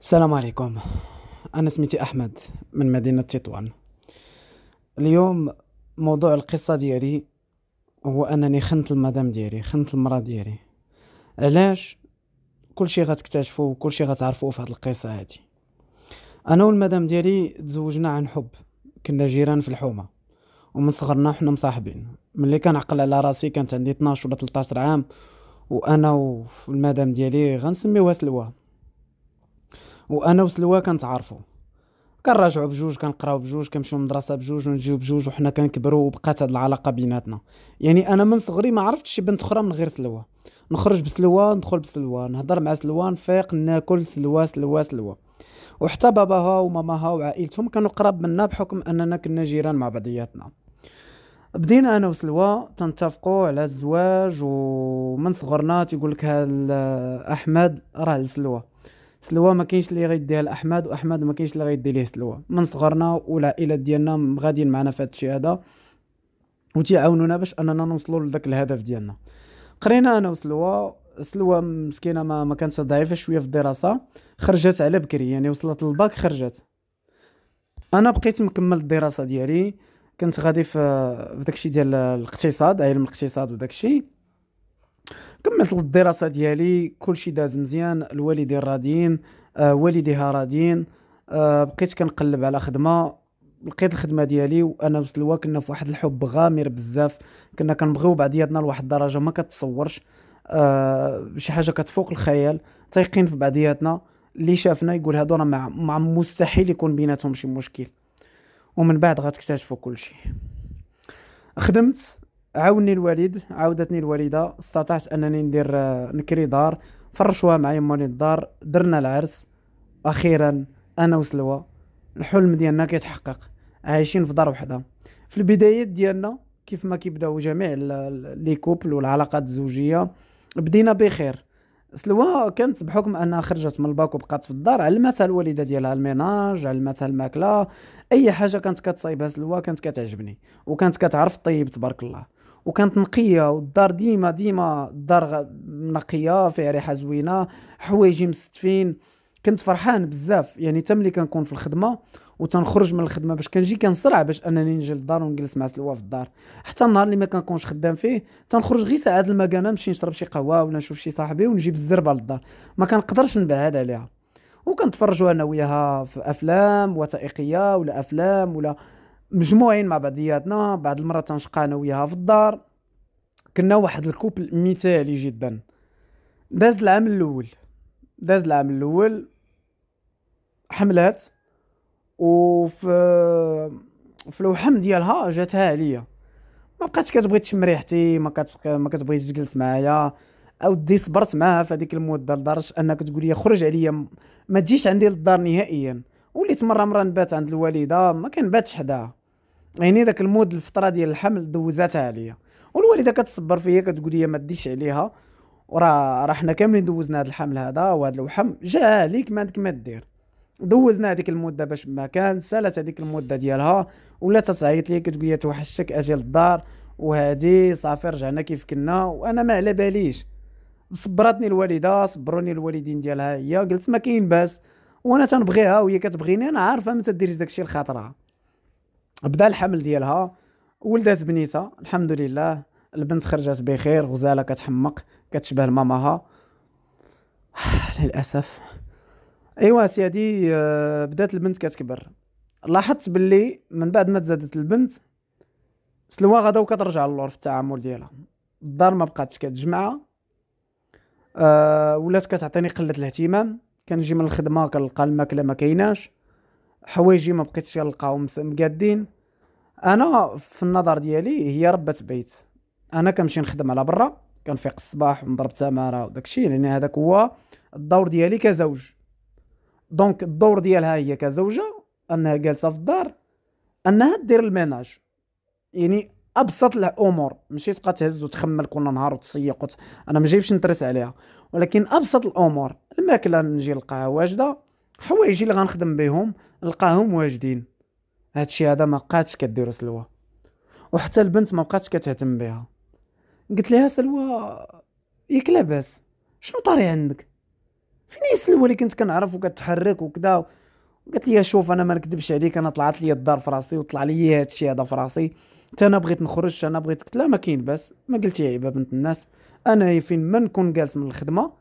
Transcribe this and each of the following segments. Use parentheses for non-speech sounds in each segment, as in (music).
السلام عليكم أنا سميتي أحمد من مدينة تطوان اليوم موضوع القصة ديالي هو أنني خنت المدام ديالي خنت المرا ديالي علاش كل شيء غتكتشفوا وكل شيء غتعرفوه في هاد القصة هادي أنا والمدام ديالي تزوجنا عن حب كنا جيران في الحومة ومن صغرنا حنا مصاحبين ملي كنعقل على راسي كانت عندي 12 ولا 13 عام وانا والمدام ديالي غنسميوها سلوى وانا وسلوى كنتعرفوا كنراجعوا بجوج كنقراو بجوج كنمشيو المدرسه بجوج ونجيو بجوج وحنا كنكبروا وبقات هاد العلاقه بيناتنا يعني انا من صغري ما عرفتش شي بنت اخرى من غير سلوى نخرج بسلوى ندخل بسلوى نهضر مع سلوى نفيق ناكل سلوى سلوى سلوى وحتى باباها وماماها وعائلتهم كانوا قراب منا بحكم اننا كنا جيران مع بعضياتنا بدينا انا وسلوى تنتفقوا على الزواج ومن صغرنا تيقول لك احمد راه لسلوى سلوى ما كاينش اللي غيديها لاحمد واحمد ما كاينش اللي غيدي ليه سلوى من صغرنا والعائله ديالنا غاديين معنا في هذا الشيء هذا وتعاونونا باش اننا نوصلوا لذاك الهدف ديالنا قرينا انا وسلوى سلوى مسكينه ما, ما كانت ضعيفه شويه في الدراسه خرجت على بكري يعني وصلت للباك خرجت انا بقيت مكمل الدراسه ديالي كنت غادي في داكشي ديال الاقتصاد علم الاقتصاد وداكشي كملت الدراسه ديالي كلشي داز مزيان الوالدين راضيين آه والديها راضيين آه بقيت كنقلب على خدمه لقيت الخدمه ديالي وانا الوقت كنا في واحد الحب غامر بزاف كنا كنبغيو بعضياتنا لواحد الدرجه ما كتصورش آه شي حاجه كتفوق الخيال تيقين في بعضياتنا اللي شافنا يقول هادو راه مع, مستحيل يكون بيناتهم شي مشكل ومن بعد غتكتشفوا كلشي خدمت عاوني الوالد عاودتني الوالده استطعت انني ندير آه، نكري دار فرشوها مع يموني الدار درنا العرس اخيرا انا وسلوى الحلم ديالنا كيتحقق عايشين في دار وحده في البدايات ديالنا كيف ما كيبداو جميع لي كوبل والعلاقات الزوجيه بدينا بخير سلوى كانت بحكم انها خرجت من الباك وبقات في الدار علمتها الوالده ديالها الميناج علمتها الماكله اي حاجه كانت كتصايبها سلوى كانت كتعجبني وكانت كتعرف طيب تبارك الله وكانت نقيه والدار ديما ديما الدار نقيه فيها ريحه زوينه حوايجي مستفين كنت فرحان بزاف يعني تملي كنكون في الخدمه وتنخرج من الخدمه باش كنجي كنصرع باش انني نجي للدار ونجلس مع سلوى في الدار حتى النهار اللي ما كنكونش خدام فيه تنخرج غير ساعات المكانه نمشي نشرب شي قهوه ولا نشوف شي صاحبي ونجيب الزربه للدار ما كنقدرش نبعد عليها وكنتفرجوا انا وياها في افلام وثائقيه ولا افلام ولا مجموعين مع بعضياتنا بعض المرات تنشقى انا وياها في الدار كنا واحد الكوبل مثالي جدا داز العام الاول داز العام الاول حملات وفي في الوحم ديالها جاتها عليا ما بقاتش كتبغي تشم ريحتي ما ما كتبغيش تجلس معايا او دي صبرت معاها في هذيك المده لدرجه انك تقول لي خرج عليا ما تجيش عندي للدار نهائيا وليت مره مره نبات عند الوالده ما كنباتش حداها يعني داك المود الفتره ديال الحمل دوزاتها عليا والوالده كتصبر فيا كتقول لي ما تديش عليها وراه راه حنا كاملين دوزنا هذا الحمل هذا وهذا الوحم جا عليك ما عندك ما دير دوزنا هذيك المده باش ما كان سالت هذيك المده ديالها ولا تتعيط لي كتقول لي توحشك اجي للدار وهادي صافي رجعنا كيف كنا وانا ما على باليش صبراتني الوالده صبروني الوالدين ديالها هي قلت ما كاين باس وانا تنبغيها وهي كتبغيني انا عارفه ما تديرش داكشي لخاطرها بدا الحمل ديالها ولدات بنيتها الحمد لله البنت خرجت بخير غزاله كتحمق كتشبه لماماها (sighs) للاسف ايوا سيدي آه، بدات البنت كتكبر لاحظت باللي من بعد ما تزادت البنت سلوى غدا وكترجع للور في التعامل ديالها الدار ما بقاتش كتجمعها أه ولات كتعطيني قله الاهتمام كنجي من الخدمه كنلقى الماكله ما كايناش حوايجي ما بقيتش كنلقاهم مقادين انا في النظر ديالي هي ربة بيت انا كنمشي نخدم على برا كنفيق الصباح ونضرب تماره وداكشي يعني هذاك هو الدور ديالي كزوج دونك الدور ديالها هي كزوجه انها جالسه في الدار انها دير الميناج يعني ابسط الامور ماشي تبقى تهز وتخمل كل نهار وتسيق وت... انا ما جايبش نترس عليها ولكن ابسط الامور الماكله نجي نلقاها واجده حوايجي اللي غنخدم بهم نلقاهم واجدين هادشي هذا ما بقاتش كدير سلوى وحتى البنت ما بقاتش كتهتم بها قلت لها سلوى ياك لاباس شنو طاري عندك فينيس الاولي كنت كنعرف وكتحرك وكذا قالت لي شوف انا ما نكذبش عليك انا طلعت لي الدار في راسي وطلع لي هادشي هذا في راسي حتى انا بغيت نخرج انا بغيت قلت لا ما كاين باس ما قلتي عيبه بنت الناس انا فين ما نكون جالس من الخدمه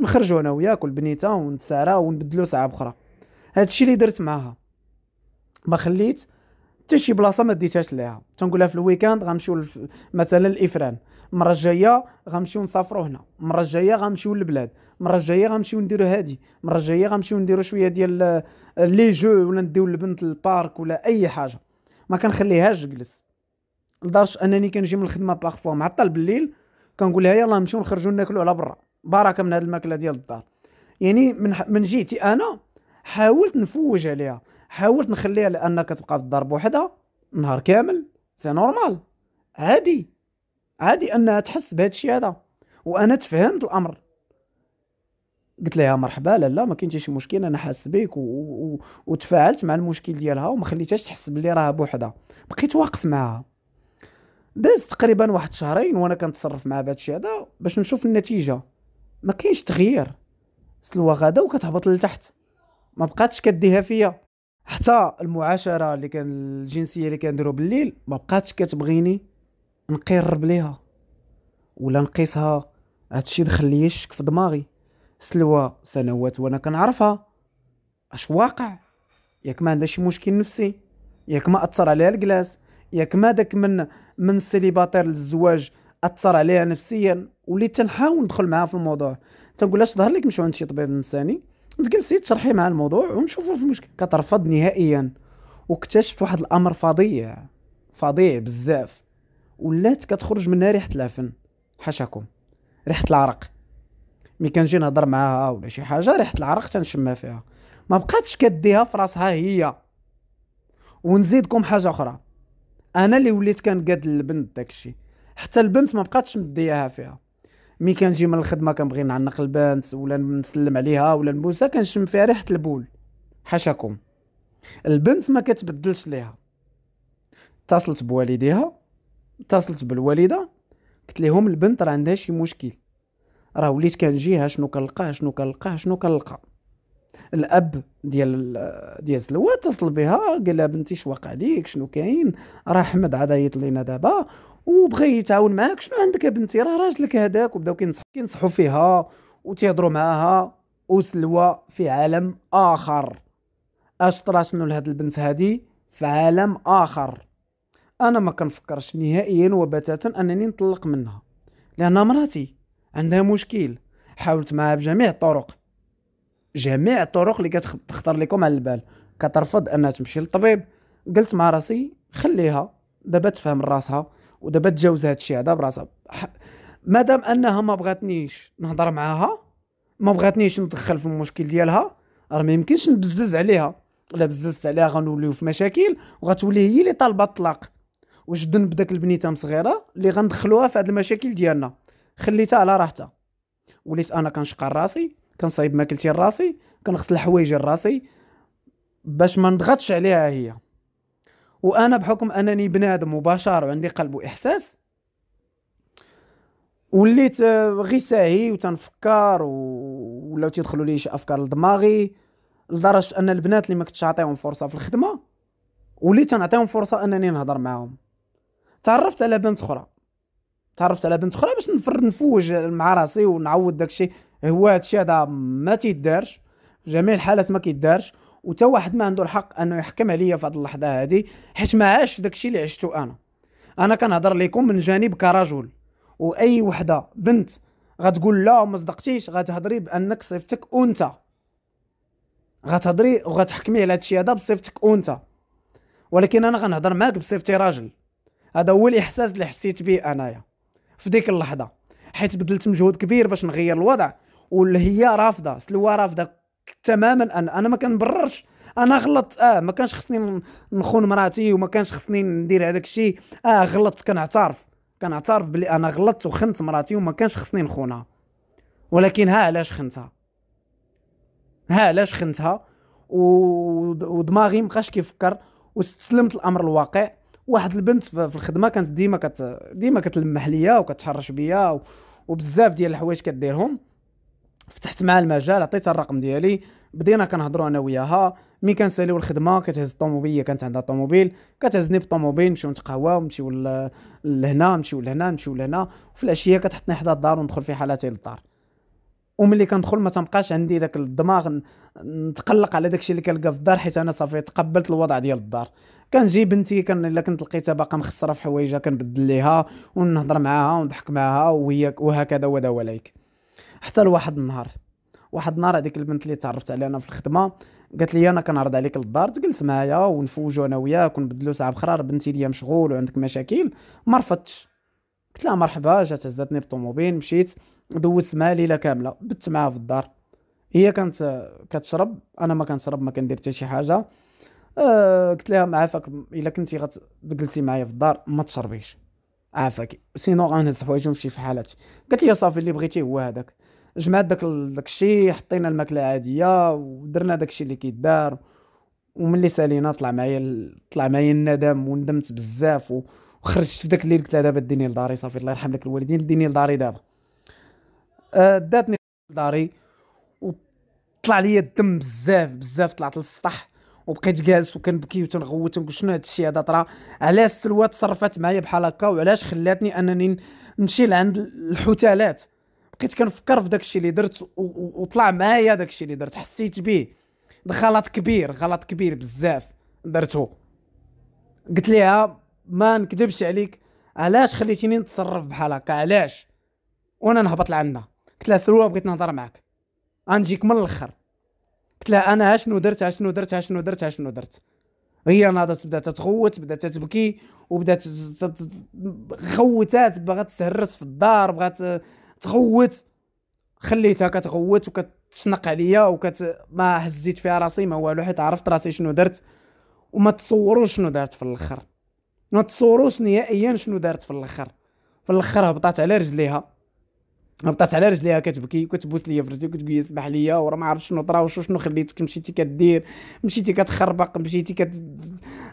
نخرجوا انا وياك والبنيته ونتسارى ونبدلوا ساعه اخرى هادشي اللي درت معاها ما خليت حتى شي بلاصه ما ديتهاش ليها تنقولها في الويكاند غنمشيو الف... مثلا الافران المره الجايه غنمشيو نسافروا هنا المره الجايه غنمشيو للبلاد المره الجايه غنمشيو نديرو هادي المره الجايه غنمشيو نديرو شويه ديال آه، لي جو ولا نديو البنت للبارك ولا اي حاجه ما كنخليهاش جلس لدرجه انني كنجي من الخدمه باغفوا معطل بالليل كنقول لها يلاه نمشيو نخرجوا ناكلوا على برا بركه من هاد الماكله ديال الدار يعني من من جيتي انا حاولت نفوج عليها حاولت نخليها لانها كتبقى في الدار بوحدها نهار كامل سي نورمال عادي عادي انها تحس بهذا الشيء هذا وانا تفهمت الامر قلت لها مرحبا لا لا ما كاين شي مشكل انا حاس بك و... و... وتفاعلت مع المشكل ديالها وما خليتهاش تحس بلي راها بوحدها بقيت واقف معاها داز تقريبا واحد شهرين وانا كنتصرف مع بهذا الشيء هذا باش نشوف النتيجه ما كاينش تغيير سلوى غدا وكتهبط لتحت ما بقاتش كديها فيا حتى المعاشره اللي كان الجنسيه اللي كنديرو بالليل ما بقاتش كتبغيني نقرب ليها ولا نقيسها هادشي دخل ليا الشك في دماغي سلوى سنوات وانا كنعرفها اش واقع ياك ما عندها شي مشكل نفسي ياك ما اثر عليها الكلاس ياك ما داك من من السليباتير للزواج اثر عليها نفسيا وليت تنحاول ندخل معاها في الموضوع تنقول لها ظهر لك مشوا عند شي طبيب نفساني تجلسي تشرحي مع الموضوع ونشوفوا في المشكل كترفض نهائيا واكتشفت واحد الامر فظيع فظيع بزاف ولات كتخرج منها ريحه العفن حاشاكم ريحه العرق ملي كنجي نهضر معاها ولا شي حاجه ريحه العرق تنشمها فيها ما بقاتش كديها في راسها هي ونزيدكم حاجه اخرى انا اللي وليت كنقاد البنت داكشي حتى البنت ما بقاتش مدياها فيها مي كنجي من الخدمه كنبغي نعنق البنت ولا نسلم عليها ولا نبوسها كنشم فيها ريحه البول حاشاكم البنت ما كتبدلش ليها اتصلت بوالديها اتصلت بالوالده قلت لهم البنت راه عندها شي مشكل راه وليت كنجيها شنو كنلقى شنو كنلقى, شنو كنلقى الاب ديال ديال سلوى اتصل بها قال لها بنتي اش واقع ليك شنو كاين راه احمد عاد عيط لينا دابا وبغى يتعاون معاك شنو عندك يا بنتي راه راجلك هذاك وبداو كينصحوا كينصحوا فيها وتيهضروا معاها وسلوى في عالم اخر اش طرا شنو لهاد البنت هادي في عالم اخر انا ما كنفكرش نهائيا وبتاتا انني نطلق منها لان مراتي عندها مشكل حاولت معها بجميع الطرق جميع الطرق اللي كتخطر لكم على البال كترفض انها تمشي للطبيب قلت مع راسي خليها دابا تفهم راسها ودابا تجاوز هذا الشيء هذا براسها مادام انها ما بغاتنيش نهضر معاها ما بغاتنيش ندخل في المشكل ديالها راه ما يمكنش نبزز عليها الا بززت عليها غنوليو في مشاكل وغتولي هي اللي طالبه الطلاق واش ذنب داك البنيته مصغيره اللي غندخلوها في هاد المشاكل ديالنا خليتها على راحتها وليت انا كنشقى راسي كنصايب ماكلتي لراسي كنغسل حوايجي لراسي باش ما نضغطش عليها هي وانا بحكم انني بنادم مباشر وعندي قلب واحساس وليت آه، غي ساهي وتنفكر و... ولاو تيدخلوا لي شي افكار لدماغي لدرجه ان البنات اللي ما كنتش عاطيهم فرصه في الخدمه وليت تنعطيهم فرصه انني نهضر معاهم تعرفت على بنت اخرى تعرفت على بنت اخرى باش نفر نفوج مع راسي ونعوض داكشي إيه، هو هادشي هذا ما تيدارش في جميع الحالات ما كيدارش وتا واحد ما عنده الحق انه يحكم عليا في هذه اللحظه هذه حيت ما عاش داكشي اللي عشتو انا انا كنهضر لكم من جانب كرجل واي وحده بنت غتقول لا وما صدقتيش غتهضري بانك صفتك انثى غتهضري وغتحكمي على هادشي هذا بصفتك انثى ولكن انا غنهضر معاك بصفتي راجل هذا هو الاحساس اللي حسيت به انايا في ديك اللحظه حيت بذلت مجهود كبير باش نغير الوضع واللي هي رافضه سلوى رافضه تماما انا انا ما كنبررش انا غلطت اه ما كانش خصني نخون مراتي وما كانش خصني ندير هذاك الشيء اه غلطت كنعترف كنعترف بلي انا غلطت وخنت مراتي وما كانش خصني نخونها ولكن ها علاش خنتها ها علاش خنتها ودماغي مابقاش كيفكر واستسلمت الامر الواقع واحد البنت في الخدمه كانت ديما كت ديما كتلمح ليا وكتحرش بيا وبزاف ديال الحوايج كديرهم فتحت مع المجال عطيتها الرقم ديالي بدينا كنهضروا انا وياها مي كنساليو الخدمه كتهز الطوموبيل كانت عندها طوموبيل كتهزني بالطوموبيل نمشيو نتقهواو نمشيو لهنا نمشيو لهنا نمشيو لهنا وفي العشيه كتحطني حدا الدار وندخل في حالتي للدار وملي كندخل ما تنبقاش عندي داك الدماغ نتقلق على داكشي اللي كنلقى في الدار حيت انا صافي تقبلت الوضع ديال الدار كنجي بنتي كان الا كنت لقيتها باقا مخسره في حوايجها كنبدل ليها ونهضر معاها ونضحك معاها وهي وهكذا وذا وليك حتى لواحد النهار واحد النهار هذيك البنت اللي تعرفت عليها انا في الخدمه قالت لي انا كنعرض عليك للدار تجلس معايا ونفوجوا انا وياك ونبدلوا ساعه بخرا بنتي ليا مشغول وعندك مشاكل ما رفضتش قلت لها مرحبا جات هزتني بالطوموبيل مشيت دوزت معاها ليله كامله بت معاها في الدار هي كانت كتشرب انا ما كنشرب ما كندير حتى شي حاجه أه قلت لها معافاك الا كنتي غتجلسي معايا في الدار ما تشربيش عافاك سينو غنهز حوايجي ونمشي في حالاتي قالت لي صافي اللي بغيتي هو هذاك جمعت داك داكشي حطينا الماكله عاديه ودرنا داكشي اللي كيدار وملي سالينا طلع معايا طلع معايا الندم وندمت بزاف وخرجت في داك الليل قلت لها دابا ديني لداري صافي الله يرحم لك الوالدين ديني لداري دابا آه، داتني لداري وطلع لي الدم بزاف بزاف طلعت للسطح وبقيت جالس وكنبكي وتنغوت ونقول شنو هذا الشيء هذا طرا علاش السلوى تصرفات معايا بحال هكا وعلاش خلاتني انني نمشي لعند الحتالات بقيت كنفكر في داك الشيء اللي درت وطلع معايا داك الشيء اللي درت حسيت به غلط كبير غلط كبير بزاف درته قلت ليها ما نكذبش عليك علاش خليتيني نتصرف بحال هكا علاش وانا نهبط لعندها قلت لها سلوى بغيت نهضر معاك غنجيك من الاخر قلت لها انا اشنو درت اشنو درت اشنو درت اشنو درت هي ناضت بدات تخوت بدات تبكي وبدات خوتات بغات تهرس في الدار بغات تخوت خليتها كتغوت وكتشنق عليا وكت ما هزيت فيها راسي ما والو حيت عرفت راسي شنو درت وما تصوروش شنو دارت في الاخر ما تصوروش نهائيا شنو دارت في الاخر في الاخر هبطات على رجليها هبطات على رجليها كتبكي وكتبوس ليا في رجلي كتقول لي سمح ليا وراه ما عرفت شنو طرا وشنو شنو خليتك مشيتي كدير مشيتي كتخربق مشيتي كت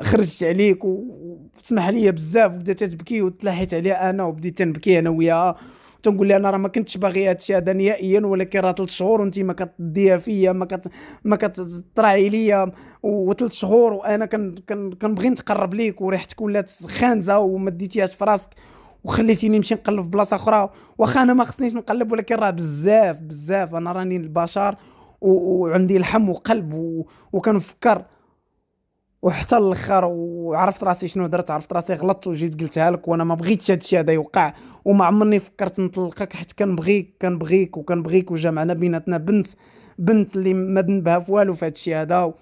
خرجت عليك وسمح ليا بزاف وبدات تبكي وتلاحيت عليها انا وبديت تنبكي انا وياها تنقول لها انا راه ما كنتش باغي هادشي هذا نهائيا ولكن راه ثلاث شهور وانت ما كتضيها فيا ما كت ما كتطرعي ليا وثلاث شهور وانا كنبغي كن... كن... نتقرب ليك وريحتك ولات خانزه وما ديتيهاش في راسك وخليتيني نمشي نقلب في بلاصه اخرى واخا انا ما خصنيش نقلب ولكن راه بزاف بزاف انا راني البشر وعندي لحم وقلب و... وكنفكر وحتى الاخر وعرفت راسي شنو درت عرفت راسي غلطت وجيت قلتها لك وانا ما بغيتش هذا الشيء هذا يوقع وما عمرني فكرت نطلقك حيت كنبغيك كنبغيك وكنبغيك وجمعنا بيناتنا بنت بنت اللي ما ذنبها في والو في هذا الشيء هذا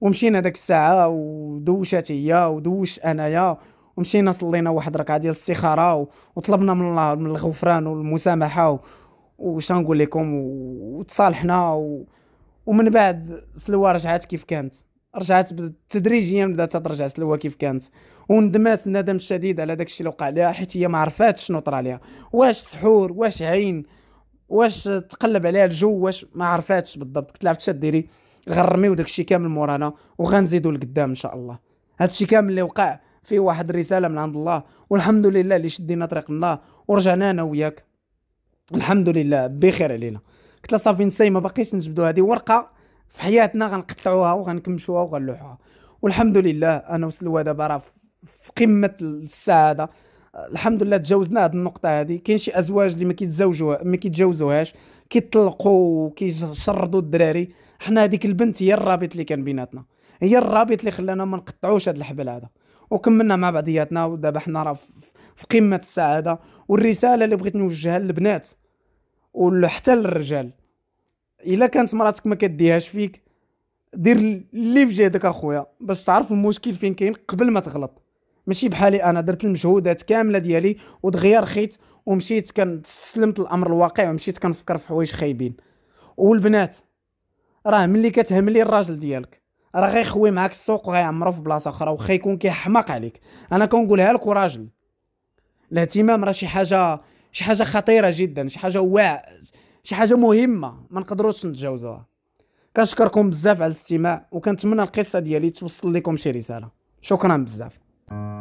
ومشينا ديك الساعه ودوشت هي ودوش انايا ومشينا صلينا واحد ركعه ديال الاستخاره وطلبنا من الله من الغفران والمسامحه وش نقول لكم وتصالحنا و... ومن بعد سلوى رجعت كيف كانت رجعت تدريجيا بدات ترجع سلوى كيف كانت وندمات الندم الشديد على داكشي اللي وقع لها حيت هي ما عرفاتش شنو طرا ليها واش سحور واش عين واش تقلب عليها الجو واش ما عرفاتش بالضبط قلت لها عرفتي ديري غرمي داكشي كامل مورانا وغنزيدو لقدام ان شاء الله هادشي كامل اللي وقع فيه واحد الرساله من عند الله والحمد لله اللي شدينا طريق الله ورجعنا انا وياك الحمد لله بخير علينا قلت له صافي نساي ما باقيش نجبدو هذه ورقه في حياتنا غنقطعوها وغنكمشوها وغنلوحوها والحمد لله انا وصلوا دابا راه في قمه السعاده الحمد لله تجاوزنا هذه النقطه هذه كاين شي ازواج اللي ما كيتزوجوا ما كيتجاوزوهاش كيطلقوا وكيشردوا الدراري حنا هذيك البنت هي الرابط اللي كان بيناتنا هي الرابط اللي خلانا ما نقطعوش هذا الحبل هذا وكملنا مع بعضياتنا ودابا حنا راه في قمه السعاده والرساله اللي بغيت نوجهها للبنات وحتى للرجال الا كانت مراتك ما كديهاش فيك دير اللي في جهدك اخويا باش تعرف المشكل فين كاين قبل ما تغلط ماشي بحالي انا درت المجهودات كامله ديالي ودغيا رخيت ومشيت كنستسلمت الامر الواقع ومشيت كنفكر في حوايج خايبين والبنات راه ملي كتهملي الراجل ديالك راه غيخوي معاك السوق وغيعمرو في بلاصه اخرى وخا يكون كيحماق عليك انا كنقولها لك وراجل الاهتمام راه شي حاجه شي حاجه خطيره جدا شي حاجه واع شي حاجه مهمه ما نقدروش نتجاوزوها كنشكركم بزاف على الاستماع وكنتمنى القصه ديالي توصل لكم شي رساله شكرا بزاف